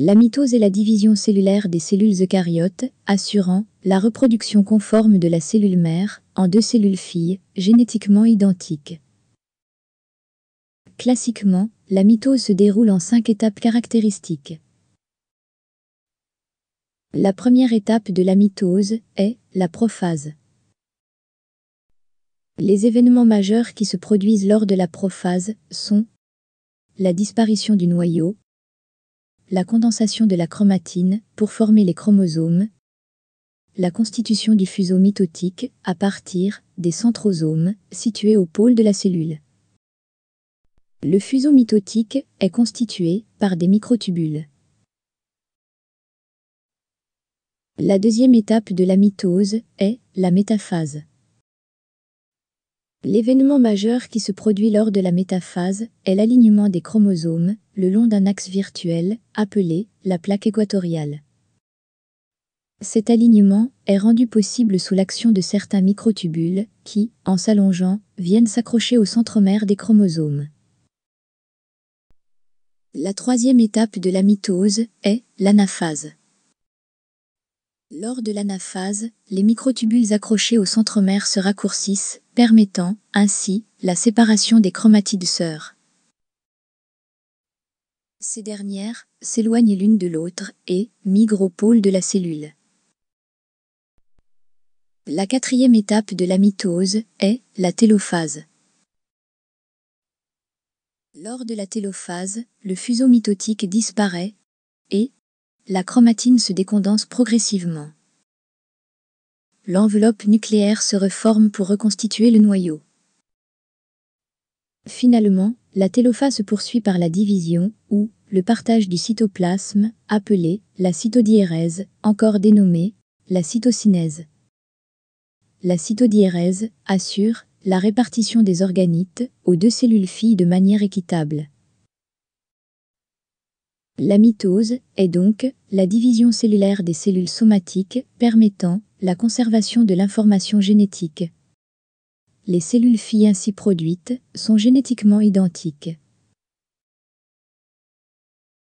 La mitose est la division cellulaire des cellules eucaryotes, assurant la reproduction conforme de la cellule mère en deux cellules filles, génétiquement identiques. Classiquement, la mitose se déroule en cinq étapes caractéristiques. La première étape de la mitose est la prophase. Les événements majeurs qui se produisent lors de la prophase sont la disparition du noyau, la condensation de la chromatine pour former les chromosomes, la constitution du fuseau mitotique à partir des centrosomes situés au pôle de la cellule. Le fuseau mitotique est constitué par des microtubules. La deuxième étape de la mitose est la métaphase. L'événement majeur qui se produit lors de la métaphase est l'alignement des chromosomes le long d'un axe virtuel, appelé la plaque équatoriale. Cet alignement est rendu possible sous l'action de certains microtubules qui, en s'allongeant, viennent s'accrocher au centromère des chromosomes. La troisième étape de la mitose est l'anaphase. Lors de l'anaphase, les microtubules accrochés au centromère se raccourcissent, permettant, ainsi, la séparation des chromatides sœurs. Ces dernières s'éloignent l'une de l'autre et migrent au pôle de la cellule. La quatrième étape de la mitose est la télophase. Lors de la télophase, le fuseau mitotique disparaît et la chromatine se décondense progressivement. L'enveloppe nucléaire se reforme pour reconstituer le noyau. Finalement, la télophase se poursuit par la division, ou le partage du cytoplasme, appelé la cytodiérèse, encore dénommée la cytocinèse. La cytodiérèse assure la répartition des organites aux deux cellules filles de manière équitable. La mitose est donc la division cellulaire des cellules somatiques permettant la conservation de l'information génétique. Les cellules filles ainsi produites sont génétiquement identiques.